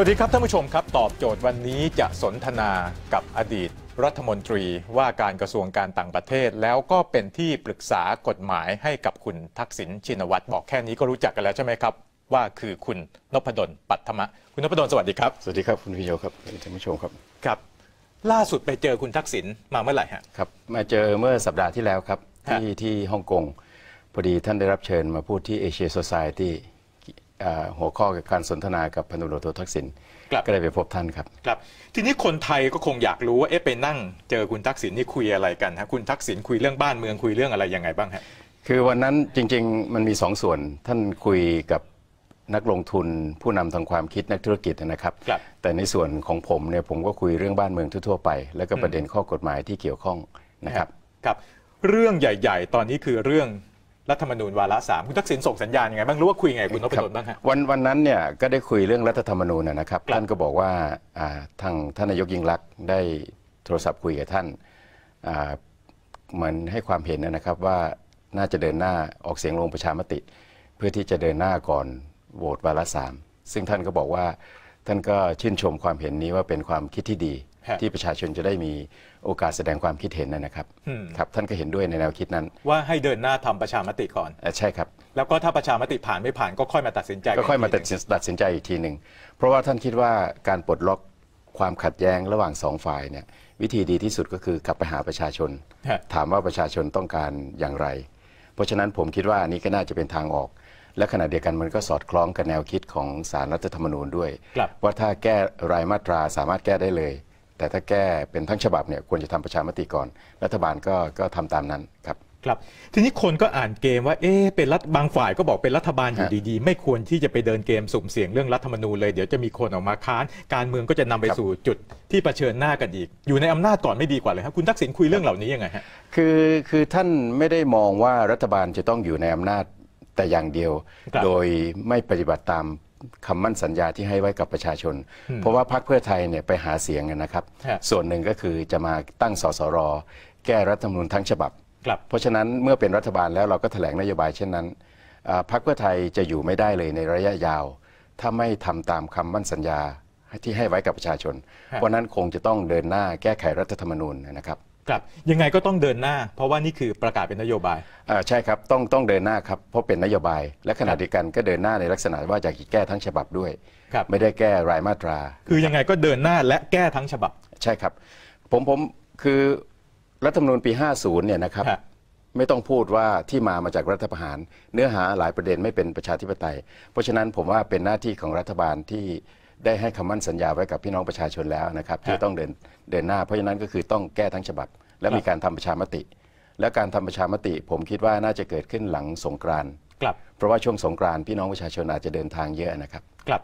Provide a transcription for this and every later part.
วัสดีครับท่านผู้ชมครับตอบโจทย์วันนี้จะสนทนากับอดีต รัฐมนตรีว่าการกระทรวงการต่างประเทศ แล้วก็เป็นที่ปรึกษากฎหมายให้กับคุณทักษิณชินวัตรบอกแค่นี้ก็รู้จักกันแล้วใช่ไหมครับ ว่าคือคุณนพดลปัทมะคุณนพดลสวัสดีครับสวัสดีครับคุณพิโยครับท่านผู้ชมครับครับ ล่าสุดไปเจอคุณทักษิณมาเมื่อไหร่ฮะครับมาเจอเมื่อสัปดาห์ที่แล้วครับที่ที่ฮ่องกงพอดีท่านได้รับเชิญมาพูดที่เอเชียโซซายตี้หัวข้อกับการสนทนากับพันุโรวโทักษิณก็ได้ไปพบท่านครับครับ ทีนี้คนไทยก็คงอยากรู้ว่าเอ๊ะไปนั่งเจอคุณทักษิณนี่คุยอะไรกันฮะคุณทักษิณคุยเรื่องบ้านเมืองคุยเรื่องอะไรยังไงบ้างฮะคือวันนั้นจริงๆมันมีสองส่วนท่านคุยกับนักลงทุนผู้นำทางความคิดนักธุรกิจนะครับรบแต่ในส่วนของผมเนี่ยผมก็คุยเรื่องบ้านเมืองทั่วๆไป แล้วก็ประเด็นข้อกฎหมายที่เกี่ยวข้องนะครับครับ เรื่องใหญ่ ๆ ตอนนี้คือเรื่องรัฐธรรมนูญวาระสามคุณทักษิณส่งสัญญาณยังไงบ้างรู้ว่าคุยไงคุณนพดลบ้าง ฮะวันวันนั้นเนี่ยก็ได้คุยเรื่องรัฐธรรมนูญนะครับ ท่านก็บอกว่าทางท่านนายกยิ่งรักได้โทรศัพท์คุยกับท่านเหมือนให้ความเห็นนะครับว่าน่าจะเดินหน้าออกเสียงลงประชามติ เพื่อที่จะเดินหน้าก่อนโหวตวาระสามซึ่งท่านก็บอกว่าท่านก็ชื่นชมความเห็นนี้ว่าเป็นความคิดที่ดีที่ประชาชนจะได้มีโอกาสแสดงความคิดเห็นนะครับครับ ท่านก็เห็นด้วยในแนวคิดนั้น ว่าให้เดินหน้าทำประชามติก่อน ใช่ครับ แล้วก็ถ้าประชามติผ่านไม่ผ่านก็ค่อยมาตัดสินใจ ก็ค่อยมาตัดสินใจอีกทีหนึ่งเพราะว่าท่านคิดว่าการปลดล็อกความขัดแย้งระหว่างสองฝ่ายเนี่ยวิธีดีที่สุดก็คือกลับไปหาประชาชน ถามว่าประชาชนต้องการอย่างไร เพราะฉะนั้นผมคิดว่าอันนี้ก็น่าจะเป็นทางออก และขณะเดียวกันมันก็สอดคล้องกับแนวคิดของสารรัฐธรรมนูญด้วยว่าถ้าแก้รายมาตราสามารถแก้ได้เลยแต่ถ้าแก้เป็นทั้งฉบับเนี่ย ควรจะทำประชามติก่อน รัฐบาลก็ก็ทำตามนั้นครับ ครับทีนี้คนก็อ่านเกมว่า เอ๊เป็นรัฐบางฝ่ายก็บอกเป็นรัฐบาลอยู่ดีๆ ไม่ควรที่จะไปเดินเกมสุ่มเสี่ยงเรื่องรัฐธรรมนูญเลยเดี๋ยวจะมีคนออกมาค้าน การเมืองก็จะนำไปสู่จุดที่เผชิญหน้ากันอีก อยู่ในอำนาจก่อนไม่ดีกว่าเลยครับคุณทักษิณคุยเรื่องเหล่านี้ยังไงฮะคือคือท่านไม่ได้มองว่ารัฐบาลจะต้องอยู่ในอำนาจแต่อย่างเดียว โดยไม่ปฏิบัติตามคำมั่นสัญญาที่ให้ไว้กับประชาชน เพราะว่าพรรคเพื่อไทยเนี่ยไปหาเสียงกันนะครับ ส่วนหนึ่งก็คือจะมาตั้งสสรแก้รัฐธรรมนูญทั้งฉบับ เพราะฉะนั้นเมื่อเป็นรัฐบาลแล้วเราก็แถลงนโยบายเช่นนั้นพรรคเพื่อไทยจะอยู่ไม่ได้เลยในระยะยาว ถ้าไม่ทำตามคำมั่นสัญญาที่ให้ไว้กับประชาชน เพราะนั้นคงจะต้องเดินหน้าแก้ไขรัฐธรรมนูญนะครับครับยังไงก็ต้องเดินหน้า เพราะว่านี่คือประกาศเป็นนโยบายใช่ครับต้องต้องเดินหน้าครับ เพราะเป็นนโยบาย และขณะเดียวกันก็เดินหน้าในลักษณะว่าจะแก้ทั้งฉบับด้วยไม่ได้แก้รายมาตรา คือยังไงก็เดินหน้าและแก้ทั้งฉบับใช่ครับ ผมผมคือ รัฐธรรมนูญปี 50เนี่ยนะครับ ไม่ต้องพูดว่าที่มามาจากรัฐประหาร เนื้อหาหลายประเด็นไม่เป็นประชาธิปไตย เพราะฉะนั้นผมว่าเป็นหน้าที่ของรัฐบาลที่ได้ให้คำมั่นสัญญาไว้กับพี่น้องประชาชนแล้วนะครับ ที่ต้องเดินเดินหน้า เพราะฉะนั้นก็คือต้องแก้ทั้งฉบับ และมีการทำประชามติ และการทำประชามติ ผมคิดว่าน่าจะเกิดขึ้นหลังสงกรานครับ เพราะว่าช่วงสงกรานพี่น้องประชาชนอาจจะเดินทางเยอะนะครับกลับ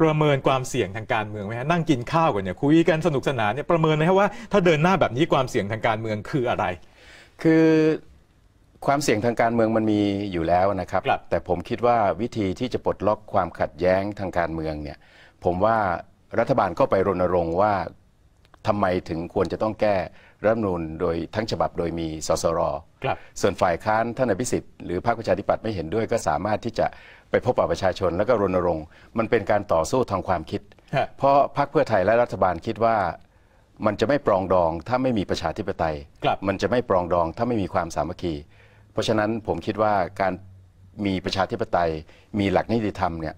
ประเมินความเสี่ยงทางการเมืองไหมฮะนั่งกินข้าวกันเนี่ยคุยกันสนุกสนานเนี่ยประเมินไหมฮะว่าถ้าเดินหน้าแบบนี้ความเสี่ยงทางการเมืองคืออะไร คือความเสี่ยงทางการเมืองมันมีอยู่แล้วนะครับครับแต่ผมคิดว่าวิธีที่จะปลดล็อกความขัดแย้งทางการเมืองเนี่ยผมว่ารัฐบาลก็ไปรณรงค์ว่าทำไมถึงควรจะต้องแก้ รัฐมนูลโดยทั้งฉบับโดยมีสสรส่วนฝ่ายค้านท่านอภิสิทธิ์หรือพรรคประชาธิปัตย์ไม่เห็นด้วย ก็สามารถที่จะไปพบปะประชาชนแล้วก็รณรงค์ มันเป็นการต่อสู้ทางความคิด เพราะพรรคเพื่อไทยและรัฐบาลคิดว่า มันจะไม่ปรองดองถ้าไม่มีประชาธิปไตย มันจะไม่ปรองดองถ้าไม่มีความสามัคคีเพราะฉะนั้นผมคิดว่าการมีประชาธิปไตย มีหลักนิติธรรมเนี่ย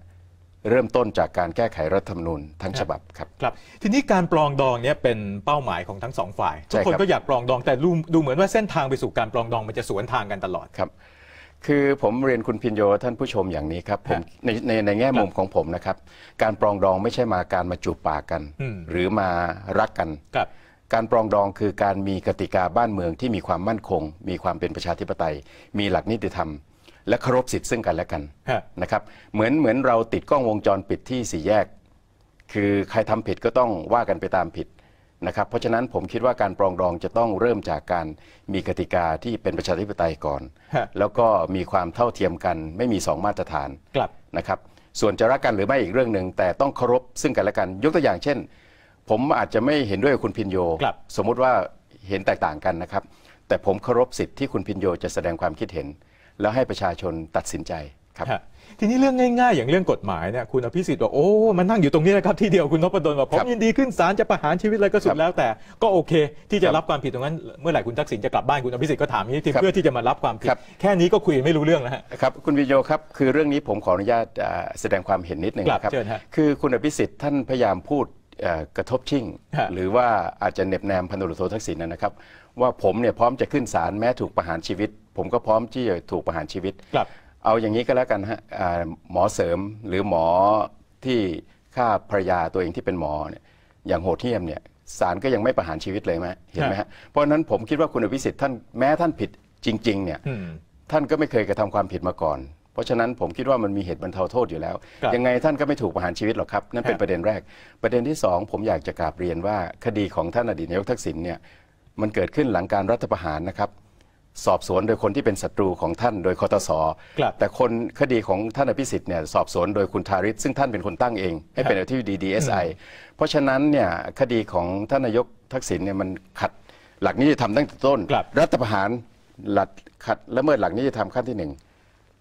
เริ่มต้นจากการแก้ไขรัฐธรรมนูญทั้งฉบับครับครับ ทีนี้การปลองดองเนี่ยเป็นเป้าหมายของทั้งสองฝ่ายทุกคนก็อยากปลองดองแต่ดูเหมือนว่าเส้นทางไปสู่การปลองดองมันจะสวนทางกันตลอดครับ คือผมเรียนคุณพินโยท่านผู้ชมอย่างนี้ครับผมในในในแง่มุมของผมนะครับ การปลองดองไม่ใช่มาการมาจูบปากกัน หรือมารักกันการปรองดองคือการมีกติกาบ้านเมืองที่มีความมั่นคง มีความเป็นประชาธิปไตย มีหลักนิติธรรมและเคารพสิทธิ์ซึ่งกันและกันนะครับเหมือนเหมือนเราติดกล้องวงจรปิดที่สี่แยก คือใครทำผิดก็ต้องว่ากันไปตามผิดนะครับเพราะฉะนั้นผมคิดว่าการปรองดองจะต้องเริ่มจากการมีกติกาที่เป็นประชาธิปไตยก่อนแล้วก็มีความเท่าเทียมกัน ไม่มีสองมาตรฐานนะครับส่วนจะรักกันหรือไม่อีกเรื่องหนึ่งแต่ต้องเคารพซึ่งกันและกันยกตัวอย่างเช่น ผมอาจจะไม่เห็นด้วยคุณพินโยสมมุติว่าเห็นแตกต่างกันนะครับ แต่ผมเคารพสิทธิ์ที่คุณพินโยจะแสดงความคิดเห็นแล้วให้ประชาชนตัดสินใจครับทีนี้เรื่องง่ายๆอย่างเรื่องกฎหมายเนี่ยคุณอภิสิทธิ์บอกโอ้มันนั่งอยู่ตรงนี้นะครับที่เดียวคุณนพดลบอกผมยินดีขึ้นศาลจะประหารชีวิตอะไรก็สุดแล้วแต่ ก็โอเค ที่จะรับความผิดตรงนั้น เมื่อไหร่คุณทักษิณจะกลับบ้านคุณอภิสิทธิ์ก็ถามนี้ทีเพื่อที่จะมารับความผิดแค่นี้ก็คุยไม่รู้เรื่องแล้วครับคุณวิโยครับคือเรื่องนี้ผมขออนุญาตแสดงความเห็นนิดหนึ่งครับคือคุณอภิสิทธิ์ท่านพยายามพูดกระทบชิงหรือว่าอาจจะเน็บแนมพันธุ์โททักษิณนะครับว่าผมเนี่ยพร้อมจะขึ้นศาลแม้ถูกประหารชีวิตผมก็พร้อมที่จะถูกประหารชีวิตครับ เอาอย่างนี้ก็แล้วกันฮะหมอเสริมหรือหมอที่ฆ่าภรรยาตัวเองที่เป็นหมอเนี่ยอย่างโหดเหี้ยมเนี่ยศาลก็ยังไม่ประหารชีวิตเลยไหมเห็นไหมฮะเพราะฉะนั้นผมคิดว่าคุณอภิสิทธิ์ท่านแม้ท่านผิดจริงๆเนี่ยท่านก็ไม่เคยกระทำความผิดมาก่อน เพราะฉะนั้นผมคิดว่ามันมีเหตุบรรเทาโทษอยู่แล้วยังไงท่านก็ไม่ถูกประหารชีวิตหรอกครับ นั่นเป็นประเด็นแรก ประเด็นที่สองผมอยากจะกราบเรียนว่าคดีของท่านอดีตนายกทักษิณเนี่ยมันเกิดขึ้นหลังการรัฐประหารนะครับสอบสวนโดยคนที่เป็นศัตรูของท่านโดยคอตสอแต่คนคดีของท่านอภิสิทธิ์เนี่ยสอบสวนโดยคุณทาริศซึ่งท่านเป็นคนตั้งเอง ให้เป็นอธิบดีดีเอสไอเพราะฉะนั้นเนี่ยคดีของท่านนายกทักษิณเนี่ยมันขัดหลักนิติธรรมตั้งแต่ต้น รัฐประหารหลัดขัดละเมิดหลักนิติธรรมขั้นที่หนึ่ง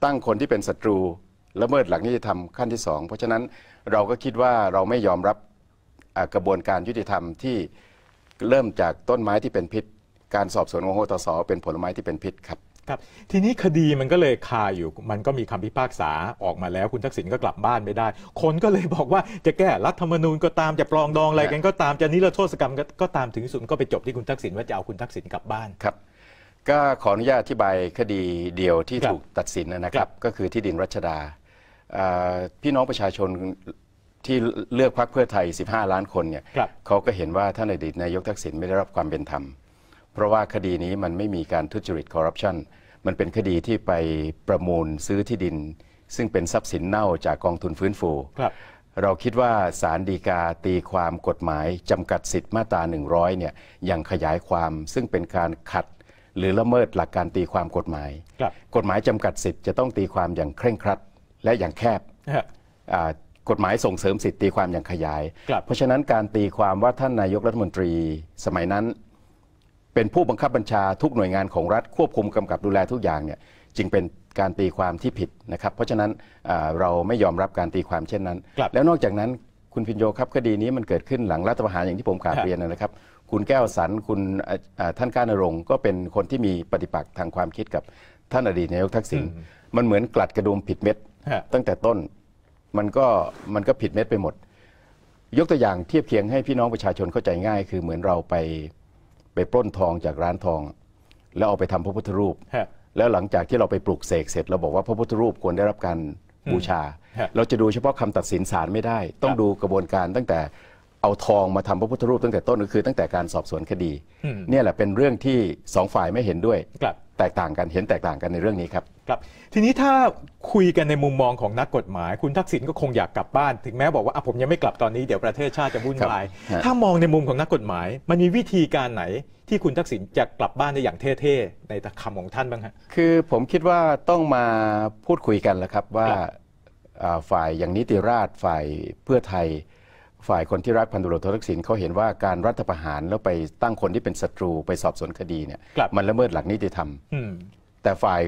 ตั้งคนที่เป็นศัตรูละเมิดหลักนิติธรรมขั้นที่สองเพราะฉะนั้นเราก็คิดว่าเราไม่ยอมรับกระบวนการยุติธรรมที่เริ่มจากต้นไม้ที่เป็นพิษการสอบสวนของหตสเป็นผลไม้ที่เป็นพิษครับ ครับ ทีนี้คดีมันก็เลยคาอยู่ มันก็มีคำพิพากษาออกมาแล้วคุณทักษิณก็กลับบ้านไม่ได้ คนก็เลยบอกว่าจะแก้รัฐธรรมนูญก็ตามจะปลองดองอะไรกัน ก็ตามจะนิรโทษกรรมก็ตามถึงสุดก็ไปจบที่คุณทักษิณว่าจะเอาคุณทักษิณกลับบ้าน ครับ ก็ขออนุญาตอธิบายคดีเดียวที่ถูกตัดสินนะครับ ก็คือที่ดินรัชดาพี่น้องประชาชนที่เลือกพรรคเพื่อไทย 15 ล้านคนเนี่ยเขาก็เห็นว่าท่านอดีตนายกทักษิณไม่ได้รับความเป็นธรรมเพราะว่าคดีนี้มันไม่มีการทุจริตคอร์รัปชัน มันเป็นคดีที่ไปประมูลซื้อที่ดิน ซึ่งเป็นทรัพย์สินเน่าจากกองทุนฟื้นฟู เราคิดว่าสารดีกาตีความกฎหมายจำกัดสิทธิ์มาตรา100เนี่ยอย่างขยายความซึ่งเป็นการขัดหรือละเมิดหลักการตีความกฎหมายกฎหมายจำกัดสิทธิ์จะต้องตีความอย่างเคร่งครัดและอย่างแคบกฎหมายส่งเสริมสิทธิตีความอย่างขยายเพราะฉะนั้นการตีความว่าท่านนายกรัฐมนตรีสมัยนั้นเป็นผู้บังคับบัญชาทุกหน่วยงานของรัฐควบคุมกำกับดูแลทุกอย่างเนี่ยจึงเป็นการตีความที่ผิดนะครับ เพราะฉะนั้นเราไม่ยอมรับการตีความเช่นนั้น แล้วนอกจากนั้นคุณพินโยครับคดีนี้มันเกิดขึ้นหลังรัฐประหารอย่างที่ผมกล่าวเรียนนะครับ คุณแก้วสันคุณท่านก้านรงก็เป็นคนที่มีปฏิปักษ์ทางความคิดกับท่านอดีตนายกทักษิณมันเหมือนกลัดกระดุมผิดเม็ดตั้งแต่ต้นมันก็มันก็ผิดเม็ดไปหมด ยกตัวอย่างเทียบเคียงให้พี่น้องประชาชนเข้าใจง่าย คือเหมือนเราไปไปปล้นทองจากร้านทอง แล้วเอาไปทำพระพุทธรูปแล้วหลังจากที่เราไปปลูกเสกเสร็จเราบอกว่าพระพุทธรูปควรได้รับการบูชา เราจะดูเฉพาะคำตัดสินศาลไม่ได้ต้องดูกระบวนการตั้งแต่เอาทองมาทำพระพุทธรูปตั้งแต่ต้นก็คือตั้งแต่การสอบสวนคดี เนี่ยแหละเป็นเรื่องที่สองฝ่ายไม่เห็นด้วยแตกต่างกันเห็นแตกต่างกันในเรื่องนี้ครับครับทีนี้ถ้าคุยกันในมุมมองของนักกฎหมายคุณทักษิณก็คงอยากกลับบ้าน ถึงแม้บอกว่าผมยังไม่กลับตอนนี้เดี๋ยวประเทศชาติจะวุ่นวาย ถ้ามองในมุมของนักกฎหมาย มันมีวิธีการไหนที่คุณทักษิณจะกลับบ้านได้อย่างเท่ๆในคำของท่านบ้างฮะคือผมคิดว่าต้องมาพูดคุยกันแล้วครับว่าฝ่ายอย่างนิติราษฎร์ฝ่ายเพื่อไทยฝ่ายคนที่รักพันธุรโททักษิณเขาเห็นว่าการรัฐประหาร แล้วไปตั้งคนที่เป็นศัตรูไปสอบสวนคดีเนี่ยมันละเมิดหลักนิติธรรมแต่ฝ่าย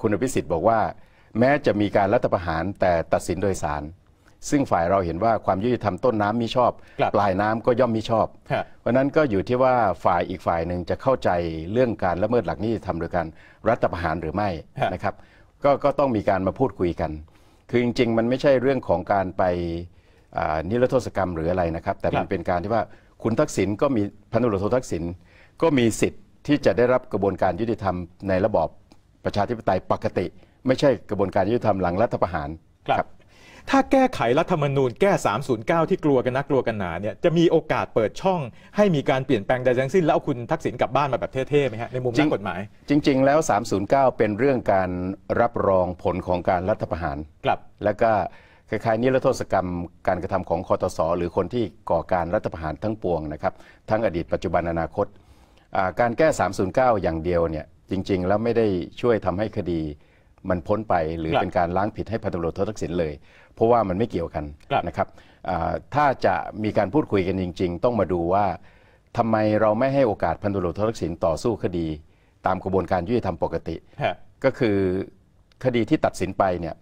คุณอภิสิทธิ์บอกว่าแม้จะมีการรัฐประหารแต่ตัดสินโดยศาลซึ่งฝ่ายเราเห็นว่าความยุติธรรมต้นน้ำมิชอบ ปลายน้ำก็ย่อมมิชอบ เพราะนั้นก็อยู่ที่ว่าฝ่ายอีกฝ่ายหนึ่งจะเข้าใจเรื่องการละเมิดหลักนิติธรรมโดยการรัฐประหารหรือไม่นะครับกก็ต้องมีการมาพูดคุยกัน คือจริง ๆ มันไม่ใช่เรื่องของการไปนิรโทษกรรมหรืออะไรนะครับ แต่มันเป็นการที่ว่าคุณทักษิณก็มีพันธุรโททักษิณก็มีสิทธิ์ที่จะได้รับกระบวนการยุติธรรมในระบอบประชาธิปไตยปกติ ไม่ใช่กระบวนการยุติธรรมหลังรัฐประหารครับ ถ้าแก้ไขรัฐธรรมนูญแก้309 ที่กลัวกันนักกลัวกันหนาเนี่ยจะมีโอกาสเปิดช่องให้มีการเปลี่ยนแปลงใดทั้งสิ้นแล้วเอาคุณทักษิณกลับบ้านมาแบบเท่ๆไหมฮะในมุมนักกฎหมาย จริง ๆแล้ว309เป็นเรื่องการรับรองผลของการรัฐประหารครับแล้วก็คล้ายๆนิรโทษกรรมการกระทำของคอตสอหรือคนที่ก่อการรัฐประหารทั้งปวงนะครับ ทั้งอดีตปัจจุบันอนาคต การแก้ 309 อย่างเดียวเนี่ยจริงๆ แล้วไม่ได้ช่วยทำให้คดีมันพ้นไปหรือเป็นการล้างผิดให้พันตำรวจโททักษิณเลย เพราะว่ามันไม่เกี่ยวกันนะครับถ้าจะมีการพูดคุยกันจริงๆ ต้องมาดูว่าทำไมเราไม่ให้โอกาสพันตำรวจโททักษิณต่อสู้คดี ตามกระบวนการยุติธรรมปกติก็คือคดีที่ตัดสินไปเนี่ย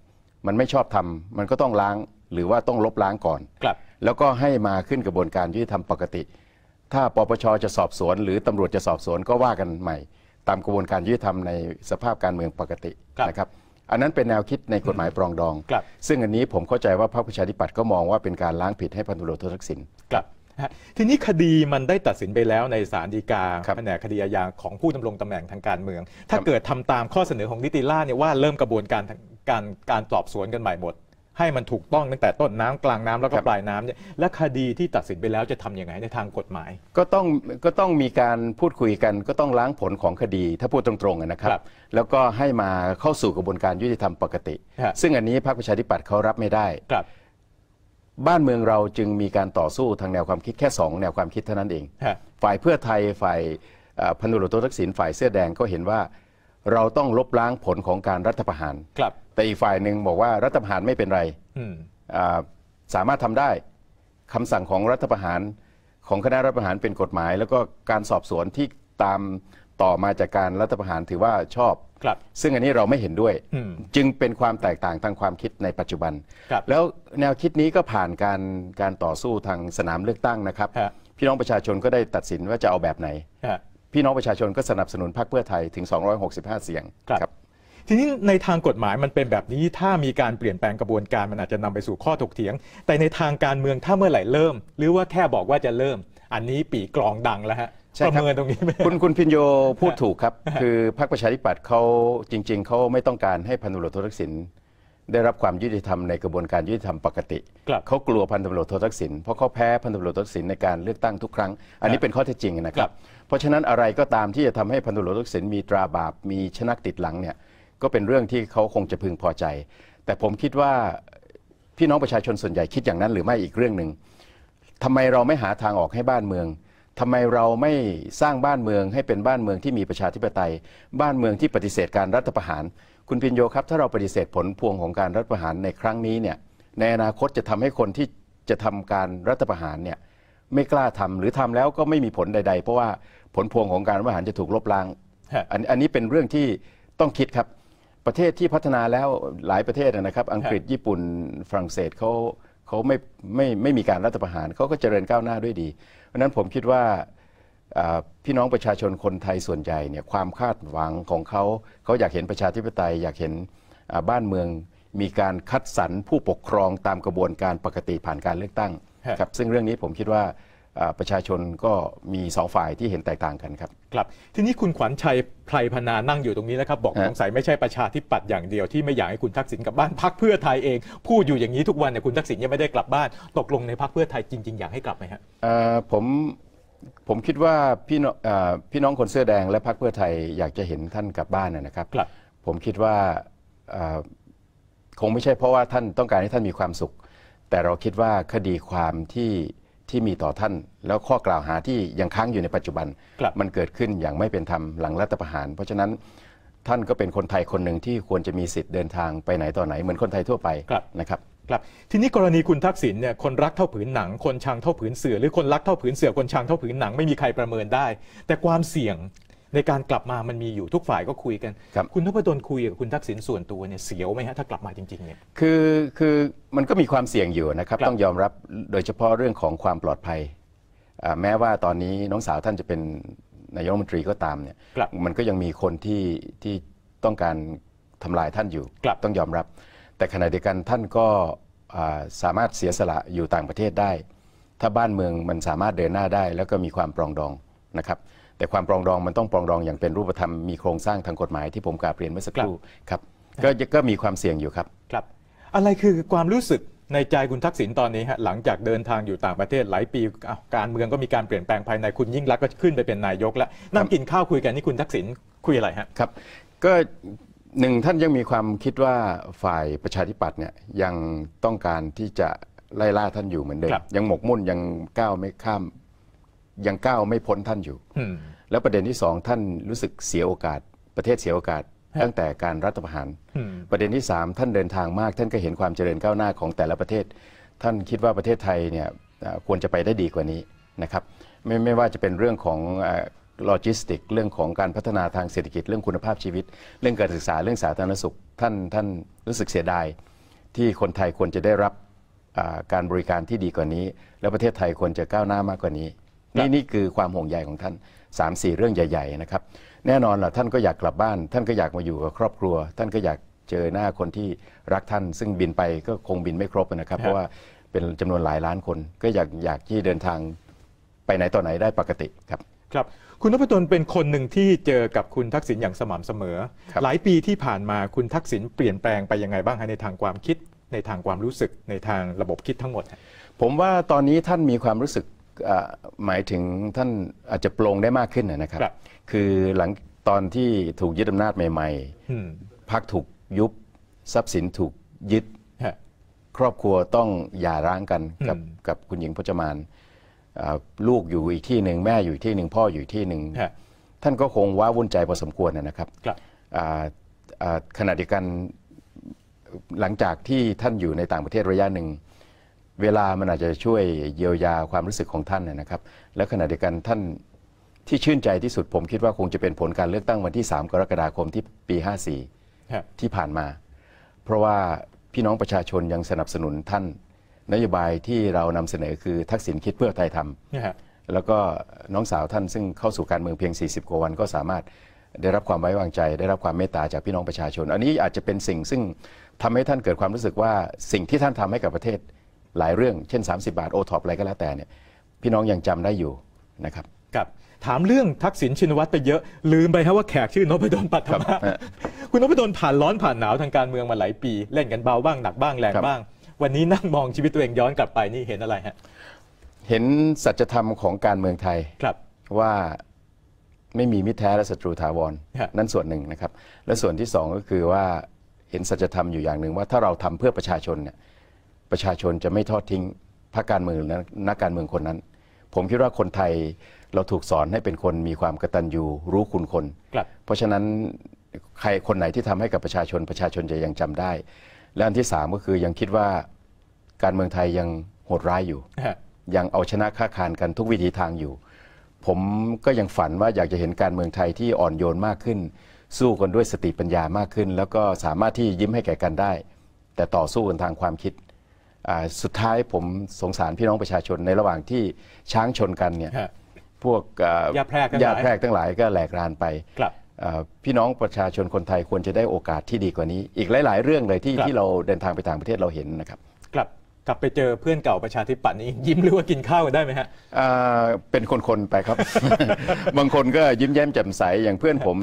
มันไม่ชอบทำมันก็ต้องล้างหรือว่าต้องลบล้างก่อนครับแล้วก็ให้มาขึ้นกระบวนการยุติธรรมปกติ ถ้าปปชจะสอบสวนหรือตำรวจจะสอบสวนก็ว่ากันใหม่ ตามกระบวนการยุติธรรมในสภาพการเมืองปกตินะครับอันนั้นเป็นแนวคิดในกฎหมายปรองดอง ซึ่งอันนี้ผมเข้าใจว่าพรรคประชาธิปัตย์ก็มองว่าเป็นการล้างผิดให้พันธุ์โรโททักษิณครับทีนี้คดีมันได้ตัดสินไปแล้วในศาลฎีกาแผนคดีอาญาของผู้ดำรงตำแหน่งทางการเมือง ถ้าเกิดทำตามข้อเสนอของนิติล่าเนี่ยว่าเริ่มกระบวนการการการสอบสวนกันใหม่หมด ให้มันถูกต้องตั้งแต่ต้นน้ำกลางน้ำแล้วก็ปลายน้ำเนี่ยและคดีที่ตัดสินไปแล้วจะทํำยังไงในทางกฎหมายก็ต้องก็ต้องมีการพูดคุยกันก็ต้องล้างผลของคดีถ้าพูดตรงๆนะครับแล้วก็ให้มาเข้าสู่กระบวนการยุติธรรมปกติ ซึ่งอันนี้พรรคประชาธิปัตย์เขารับไม่ได้บ้านเมืองเราจึงมีการต่อสู้ทางแนวความคิดแค่2แนวความคิดเท่านั้นเอง ฝ่ายเพื่อไทยฝ่ายพันธุรตทักษิณฝ่ายเสื้อแดงก็เห็นว่าเราต้องลบล้างผลของการรัฐประหาร ครับแต่อีกฝ่ายหนึ่งบอกว่ารัฐประหารไม่เป็นไร สามารถทำได้ คำสั่งของรัฐประหารของคณะรัฐประหารเป็นกฎหมาย แล้วก็การสอบสวนที่ตามต่อมาจากการรัฐประหารถือว่าชอบครับซึ่งอันนี้เราไม่เห็นด้วย จึงเป็นความแตกต่างทางความคิดในปัจจุบันครับแล้วแนวคิดนี้ก็ผ่านการการต่อสู้ทางสนามเลือกตั้งนะครับ พี่น้องประชาชนก็ได้ตัดสินว่าจะเอาแบบไหนพี่น้องประชาชนก็สนับสนุนพรรคเพื่อไทยถึง 265 เสียงครับ ทีนี้ในทางกฎหมายมันเป็นแบบนี้ถ้ามีการเปลี่ยนแปลงกระบวนการ มันอาจจะนำไปสู่ข้อถกเถียง แต่ในทางการเมืองถ้าเมื่อไหร่เริ่ม หรือว่าแค่บอกว่าจะเริ่ม อันนี้ปีกลองดังแล้วฮะประเมินตรงนี้ไหมคุณคุณพินโยพูดถูกครับ คือพรรคประชาธิปัตย์เขาจริงๆ เขาไม่ต้องการให้พันธุ์ตำรวจโททักษิณได้รับความยุติธรรมในกระบวนการยุติธรรมปกติเขากลัวพันธุ์ตำรวจโททักษิณเพราะเขาแพ้พันธุ์ตำรวจโททักษิณในการเลือกตั้งทุกครั้ง อันนี้เป็นข้อเท็จจริงนะครับเพราะฉะนั้นอะไรก็ตามที่จะทำให้พันธุ์ตำรวจทักษิณมีตราบาป มีชนะติดหลังเนี่ยก็เป็นเรื่องที่เขาคงจะพึงพอใจ แต่ผมคิดว่าพี่น้องประชาชนส่วนใหญ่คิดอย่างนั้นหรือไม่อีกเรื่องหนึ่งทำไมเราไม่หาทางออกให้บ้านเมืองทำไมเราไม่สร้างบ้านเมืองให้เป็นบ้านเมืองที่มีประชาธิปไตย บ้านเมืองที่ปฏิเสธการรัฐประหาร คุณพินโยครับ ถ้าเราปฏิเสธผลพวงของการรัฐประหารในครั้งนี้เนี่ยในอนาคตจะทำให้คนที่จะทำการรัฐประหารเนี่ยไม่กล้าทำหรือทำแล้วก็ไม่มีผลใดๆ เพราะว่าผลพวงของการรัฐประหารจะถูกลบล้างอันนี้เป็นเรื่องที่ต้องคิดครับประเทศที่พัฒนาแล้วหลายประเทศนะครับอังกฤษญี่ปุ่นฝรั่งเศสเขาเขาไม่ไม่ไม่มีการรัฐประหารเขาก็เจริญก้าวหน้าด้วยดี เพราะนั้นผมคิดว่าพี่น้องประชาชนคนไทยส่วนใหญ่เนี่ยความคาดหวังของเขา เขาอยากเห็นประชาธิปไตยอยากเห็นบ้านเมืองมีการคัดสรรผู้ปกครองตามกระบวนการปกติผ่านการเลือกตั้งครับ ซึ่งเรื่องนี้ผมคิดว่าประชาชนก็มีสองฝ่ายที่เห็นแตกต่างกันครับ ครับทีนี้คุณขวัญชัยไพรพนานั่งอยู่ตรงนี้แล้วครับ บอกสงสัยไม่ใช่ประชาธิปัตย์อย่างเดียวที่ไม่อยากให้คุณทักษิณกลับบ้านพักเพื่อไทยเอง พูดอยู่อย่างนี้ทุกวันเนี่ยคุณทักษิณยังไม่ได้กลับบ้าน ตกลงในพักเพื่อไทยจริง ๆ อยากให้กลับไหมับผมผมคิดว่าพี่น้องพี่น้องคนเสื้อแดงและพักเพื่อไทยอยากจะเห็นท่านกลับบ้านนะครับครับ ผมคิดว่าคงไม่ใช่เพราะว่าท่านต้องการให้ท่านมีความสุข แต่เราคิดว่าคดีความที่ที่มีต่อท่านแล้วข้อกล่าวหาที่ยังค้างอยู่ในปัจจุบัน มันเกิดขึ้นอย่างไม่เป็นธรรมหลังรัฐประหาร เพราะฉะนั้น ท่านก็เป็นคนไทยคนหนึ่งที่ควรจะมีสิทธิ์เดินทางไปไหนต่อไหนเหมือนคนไทยทั่วไปนะครับ ครับทีนี้กรณีคุณทักษิณเนี่ยคนรักเท่าผืนหนัง คนชังเท่าผืนเสือหรือคนรักเท่าผืนเสือ คนชังเท่าผืนหนังไม่มีใครประเมินได้ แต่ความเสี่ยงในการกลับมามันมีอยู่ทุกฝ่ายก็คุยกันคคุณทพดลคุยกับคุณทักษิณส่วนตัวเนี่ยเสียวไหมฮะถ้ากลับมาจริงๆเนี่ย คือ คือมันก็มีความเสี่ยงอยู่นะครับรบต้องยอมรับ โดยเฉพาะเรื่องของความปลอดภัย แม้ว่าตอนนี้น้องสาวท่านจะเป็น นายกรัฐมนตรีก็ตามเนี่ย มันก็ยังมีคนที่ที่ต้องการทำลายท่านอยู่ับต้องยอมรับ แต่ขณะเดียวกันท่านก็สามารถเสียสละอยู่ต่างประเทศได้ ถ้าบ้านเมืองมันสามารถเดินหน้าได้แล้วก็มีความปรองดองนะครับแต่ความปรองดองมันต้องปรองดองอย่างเป็นรูปธรรมมีโครงสร้างทางกฎหมายที่ผมกล่าวเรียนเมื่อสักครู่ครับก็ก็มีความเสี่ยงอยู่ครับ ครับ อะไรคือความรู้สึกในใจคุณทักษิณตอนนี้ฮะหลังจากเดินทางอยู่ต่างประเทศหลายปีการเมืองก็มีการเปลี่ยนแปลงภายในคุณยิ่งรักก็ขึ้นไปเป็นนายกแล้วนั่งกินข้าวคุยกันนี่คุณทักษิณคุยอะไรฮะครับก็หนึ่งท่านยังมีความคิดว่าฝ่ายประชาธิปัตย์เนี่ยยังต้องการที่จะไล่ล่าท่านอยู่เหมือนเดิมยังหมกมุ่นยังก้าวไม่ข้ามยังก้าวไม่พ้นท่านอยู่ แล้วประเด็นที่สอง ท่านรู้สึกเสียโอกาส ประเทศเสียโอกาสตั้งแต่การรัฐประหาร ประเด็นที่สามท่านเดินทางมาก ท่านก็เห็นความเจริญก้าวหน้าของแต่ละประเทศ ท่านคิดว่าประเทศไทยเนี่ยควรจะไปได้ดีกว่านี้นะครับ ไม่ไม่ว่าจะเป็นเรื่องของโลจิสติก เรื่องของการพัฒนาทางเศรษฐกิจ เรื่องคุณภาพชีวิต เรื่องการศึกษาเรื่องสาธารณสุขท่านท่านรู้สึกเสียดายที่คนไทยควรจะได้รับการบริการที่ดีกว่านี้ และประเทศไทยควรจะก้าวหน้ามากกว่านี้นี่นี่คือความห่วงใยของท่าน3ามสี่เรื่องใหญ่ๆนะครับแน่นอนล่ะท่านก็อยากกลับบ้าน ท่านก็อยากมาอยู่กับครอบครัว ท่านก็อยากเจอหน้าคนที่รักท่าน ซึ่งบินไปก็คงบินไม่ครบนะครับ เพราะว่าเป็นจำนวนหลายล้านคน ก็อยากอยากที่เดินทางไปไหนต่อไหนได้ปกติครับ ครับคุณนพดลเป็นคนหนึ่งที่เจอกับคุณทักษิณอย่างสม่ำเสมอ หลายปีที่ผ่านมาคุณทักษิณเปลี่ยนแปลงไปยังไงบ้างในทางความคิดในทางความรู้สึกในทางระบบคิดทั้งหมด ผมว่าตอนนี้ท่านมีความรู้สึกหมายถึงท่านอาจจะปลงได้มากขึ้นนะครับ คือหลังตอนที่ถูกยึดอำนาจใหม่ๆพักถูกยุบทรัพย์สินถูกยึดครอบครัวต้องหย่าร้างกันกับกับคุณหญิงพจมานลูกอยู่อีกที่หนึ่งแม่อยู่ที่หนึ่งพ่ออยู่ที่หนึ่งท่านก็คงว้าวุ่นใจพอสมควรนะครับขณะเดียวกันหลังจากที่ท่านอยู่ในต่างประเทศระยะหนึ่งเวลามันอาจจะช่วยเยียวยาความรู้สึกของท่านนะครับ และขณะเดียวกันท่านที่ชื่นใจที่สุดผมคิดว่าคงจะเป็นผลการเลือกตั้งวันที่ 3 กรกฎาคมที่ปี 54 ที่ผ่านมา เพราะว่าพี่น้องประชาชนยังสนับสนุนท่านนโยบายที่เรานำเสนอคือ ทักษิณคิดเพื่อไทยทำ แล้วก็น้องสาวท่านซึ่งเข้าสู่การเมืองเพียง 40 กว่าวันก็สามารถได้รับความไว้วางใจ ได้รับความเมตตาจากพี่น้องประชาชน อันนี้อาจจะเป็นสิ่งซึ่งทำให้ท่านเกิดความรู้สึกว่าสิ่งที่ท่านทำให้กับประเทศหลายเรื่องเช่น 30 บาทโอท็อปอะไรก็แล้วแต่เนี่ย พี่น้องยังจำได้อยู่นะครับรับถามเรื่องทักษิณชินวัตรไปเยอะ ลืมไปครว่าแขกชื่อนพดลปัทมาคุณนพดลผ่านร้อนผ่านหนาวทางการเมืองมาหลายปี เล่นกันเบาบ้างหนักบ้าง แรงบ้าง วันนี้นั่งมองชีวิตตัวเองย้อนกลับไปนี่เห็นอะไรฮะเห็นสัจธรรมของการเมืองไทยครับว่าไม่มีมิตรแท้และศัตรูถาวรนั่นส่วนหนึ่งนะครับ และส่วนที่สองก็คือว่าเห็นสัจธรรมอยู่อย่างหนึ่งว่าถ้าเราทำเพื่อประชาชนเนี่ยประชาชนจะไม่ทอดทิ้งพรรคการเมืองนะนักการเมืองคนนั้น ผมคิดว่าคนไทยเราถูกสอนให้เป็นคนมีความกตัญญูรู้คุณคน เพราะฉะนั้นใครคนไหนที่ทำให้กับประชาชนประชาชนจะยังจำได้ และอันที่สามก็คือยังคิดว่า การเมืองไทยยังโหดร้ายอยู่ยังเอาชนะค้าคานกันทุกวิธีทางอยู่ ผมก็ยังฝันว่าอยากจะเห็นการเมืองไทยที่อ่อนโยนมากขึ้น สู้กันด้วยสติปัญญามากขึ้น แล้วก็สามารถที่ยิ้มให้แก่กันได้ แต่ต่อสู้กันทางความคิดสุดท้ายผมสงสารพี่น้องประชาชนในระหว่างที่ช้างชนกันเนี่ยพวกยาแพรกยาแพรกทั้งหลายก็แหลกรานไปพี่น้องประชาชนคนไทยควรจะได้โอกาสที่ดีกว่านี้ อีกหลาย ๆ เรื่องเลยที่ที่เราเดินทางไปต่างประเทศเราเห็นนะครับกลับ กลับไปเจอเพื่อนเก่าประชาธิปัตย์นี้ยิ้มหรือว่ากินข้าวกันได้ไหมฮะเป็นคนๆไปครับ บางคนก็ยิ้มแย้มแจ่มใส อย่างเพื่อนผม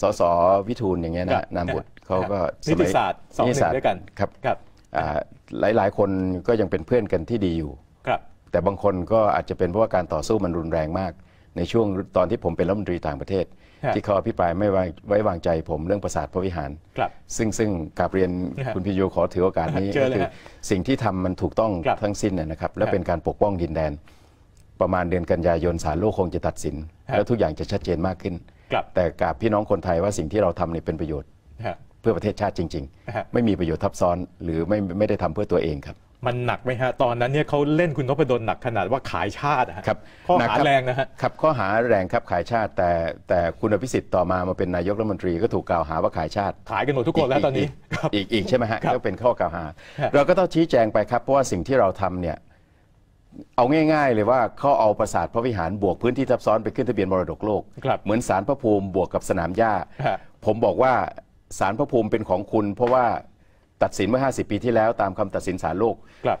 สสวิทูลอย่างเงี้ยนะนามบุตรเขาก็นิติศาสตร์สองหนึ่งด้วยกันครับหลายๆ คนก็ยังเป็นเพื่อนกันที่ดีอยู่ครับ แต่บางคนก็อาจจะเป็นเพราะว่าการต่อสู้มันรุนแรงมาก ในช่วงตอนที่ผมเป็นรัฐมนตรีต่างประเทศ ที่เขาอภิปรายไม่ไว้วางใจผมเรื่องประสาทพระวิหาร ครับ ซึ่งซึ่งกาบเรียนคุณพิโยขอถือโอกาสนี้คือ สิ่งที่ทำมันถูกต้องทั้งสิ้นนะครับ และเป็นการปกป้องดินแดน ประมาณเดือนกันยายนสารโลกคงจะตัดสิน และทุกอย่างจะชัดเจนมากขึ้น ครับ แต่กัาบพี่น้องคนไทยว่าสิ่งที่เราทำเนี่ยเป็นประโยชน์พื่อประเทศชาติจริงๆ ไม่มีประโยชน์ทับซ้อนหรือไม่ไม่ได้ทำเพื่อตัวเองครับ มันหนักไหมฮะ ตอนนั้นเนี่ยเขาเล่นคุณนพดลหนักขนาดว่าขายชาติครับข้อหาแรงนะฮะครับข้อหาแรงครับขายชาติ แต่แต่คุณอภิสิทธิ์ต่อมามาเป็นนายกรัฐมนตรีก็ถูกกล่าวหาว่าขายชาติ ขายกันหมดทุกคนแล้วตอนนี้ อีกอีก ใช่ไหมฮะก็เป็นข้อกล่าวหา เราก็ต้องชี้แจงไปครับเพราะว่าสิ่งที่เราทำเนี่ยเอาง่ายๆเลยว่าเขาเอาปราสาทพระวิหารบวกพื้นที่ทับซ้อนไปขึ้นทะเบียนมรดกโลก เหมือนสารพระภูมิบวกกับสนามหญ้าผมบอกว่าสารพระภูมิเป็นของคุณเพราะว่าตัดสินเมื่อ 50 ปีที่แล้วตามคำตัดสินศาลโลก ครับ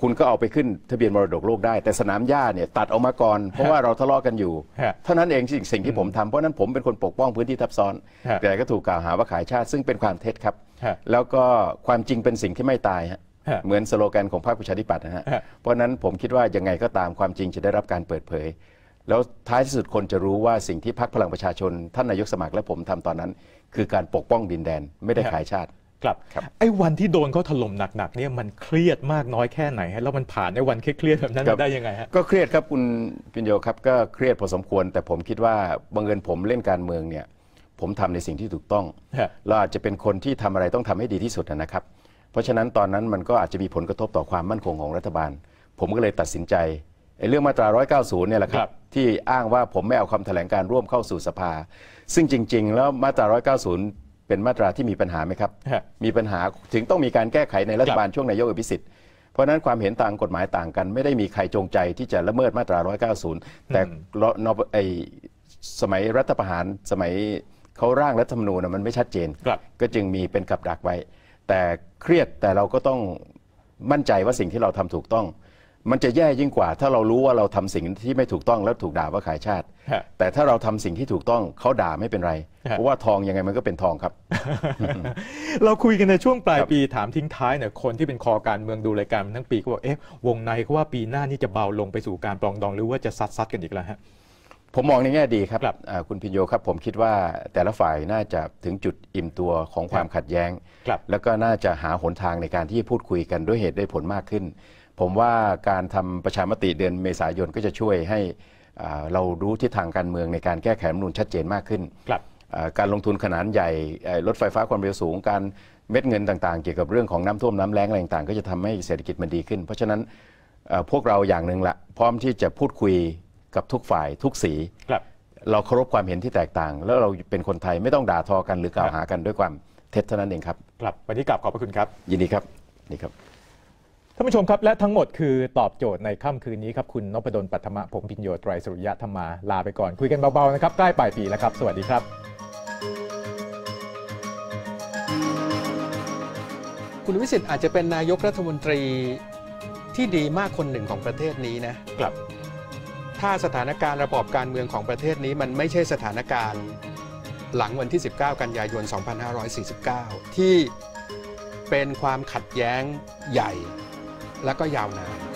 คุณก็เอาไปขึ้นทะเบียนมรดกโลกได้ แต่สนามหญ้าเนี่ยตัดออกมาก่อน เพราะว่าเราทะเลาะกันอยู่ เท่านั้นเองสิ่งสิ่งที่ผมทำเพราะนั้นผมเป็นคนปกป้องพื้นที่ทับซ้อน แต่ก็ถูกกล่าวหาว่าขายชาติซึ่งเป็นความเท็จครับ แล้วก็ความจริงเป็นสิ่งที่ไม่ตายฮะเหมือนสโลแกนของพรรคประชาธิปัตย์นะฮะเพราะนั้นผมคิดว่ายังไงก็ตามความจริงจะได้รับการเปิดเผย แล้วท้ายที่สุดคนจะรู้ว่าสิ่งที่พรรคพลังประชาชนท่านนายกสมัครและผมทำตอนนั้นคือการปกป้องดินแดนไม่ได้ขายชาติครับรบไอ้วันที่โดนเขาถล่มหนักๆเนี่ยมันเครียดมากน้อยแค่ไหนฮะแล้วมันผ่านไอ้วันเครียดๆแบบนั้นได้ยังไงฮะก็เครียดครับคุณพิญโยครับ ก็เครียดพอสมควร แต่ผมคิดว่าบังเอิญผมเล่นการเมืองเนี่ย ผมทำในสิ่งที่ถูกต้องเราอาจจะเป็นคนที่ทำอะไรต้องทำให้ดีที่สุดนะครับ เพราะฉะนั้นตอนนั้นมันก็อาจจะมีผลกระทบต่อความมั่นคงของรัฐบาล ผมก็เลยตัดสินใจไอ้เรื่องมาตรา 190 เนี่ยแหละครับบที่อ้างว่าผมไม่เอาคำแถลงการร่วมเข้าสู่สภาซึ่งจริง ๆ แล้วมาตรา 190 เป็นมาตราที่มีปัญหาไหมครับ มีปัญหาถึงต้องมีการแก้ไขในรัฐบาลช่วงนายกอภิสิทธิ์ เพราะนั้นความเห็นต่างกฎหมายต่างกัน ไม่ได้มีใครจงใจที่จะละเมิดมาตรา 190 แต่ไอสมัยรัฐประหารสมัยเขาร่างรัฐธรรมนูญมันไม่ชัดเจน ก็จึงมีเป็นกับดักไว้ แต่เครียดแต่เราก็ต้องมั่นใจว่าสิ่งที่เราทำถูกต้องมันจะแย่ยิ่งกว่าถ้าเรารู้ว่าเราทำสิ่งที่ไม่ถูกต้องแล้วถูกด่าว่าขายชาติ แต่ถ้าเราทำสิ่งที่ถูกต้องเขาด่าไม่เป็นไร เพราะว่าทองยังไงมันก็เป็นทองครับ เราคุยกันในช่วงปลายปีถามทิ้งท้ายเนี่ยคนที่เป็นคอการเมืองดูรายการทั้งปีก็บอกเอ๊ะ วงในเขาว่าปีหน้านี่จะเบาลงไปสู่การปลองดองหรือว่าจะซัดซัดกันอีกแล้วฮะผมมองในแง่ดีครับรบคุณพิญโยครับ ผมคิดว่าแต่ละฝ่ายน่าจะถึงจุดอิ่มตัวของความขัดแย้ง แล้วก็น่าจะหาหนทางในการที่พูดคุยกันด้วยเหตุด้วยผลมากขึ้นผมว่าการทำประชามติเดือนเมษายนก็จะช่วยให้เรารู้ทิศทางการเมืองในการแก้ไขรัฐมนูนชัดเจนมากขึ้น ครับการลงทุนขนาดใหญ่รถไฟฟ้าความเร็วสูง การเม็ดเงินต่างๆเกี่ยวกับเรื่องของน้ำท่วมน้ำแล้งอะไรต่างๆก็จะทำให้เศรษฐกิจมันดีขึ้นเพราะฉะนั้นพวกเราอย่างหนึ่งละพร้อมที่จะพูดคุยกับทุกฝ่ายทุกสีครับ เราเคารพความเห็นที่แตกต่าง แล้วเราเป็นคนไทยไม่ต้องด่าทอกันหรือกล่าวหากันด้วยความเท็จเท่านั้นเองครับ ครับวันนี้กลับขอบพระคุณครับ ยินดีครับนี่ครับท่านผู้ชมครับ และทั้งหมดคือตอบโจทย์ในค่ำคืนนี้ครับ คุณนพดลปัทมะผมพินโยตรยสุริยะธรรมาลาไปก่อน คุยกันเบา ๆ นะครับ ใกล้ปลายปี แล้วครับ สวัสดีครับ คุณวิสิทธ์อาจจะเป็นนายกรัฐมนตรีที่ดีมากคนหนึ่งของประเทศนี้นะ ครับ ถ้าสถานการณ์ระบอบการเมืองของประเทศนี้มันไม่ใช่สถานการณ์หลังวันที่ 19 กันยายน2549 ที่เป็นความขัดแย้งใหญ่และก็ยาวนาน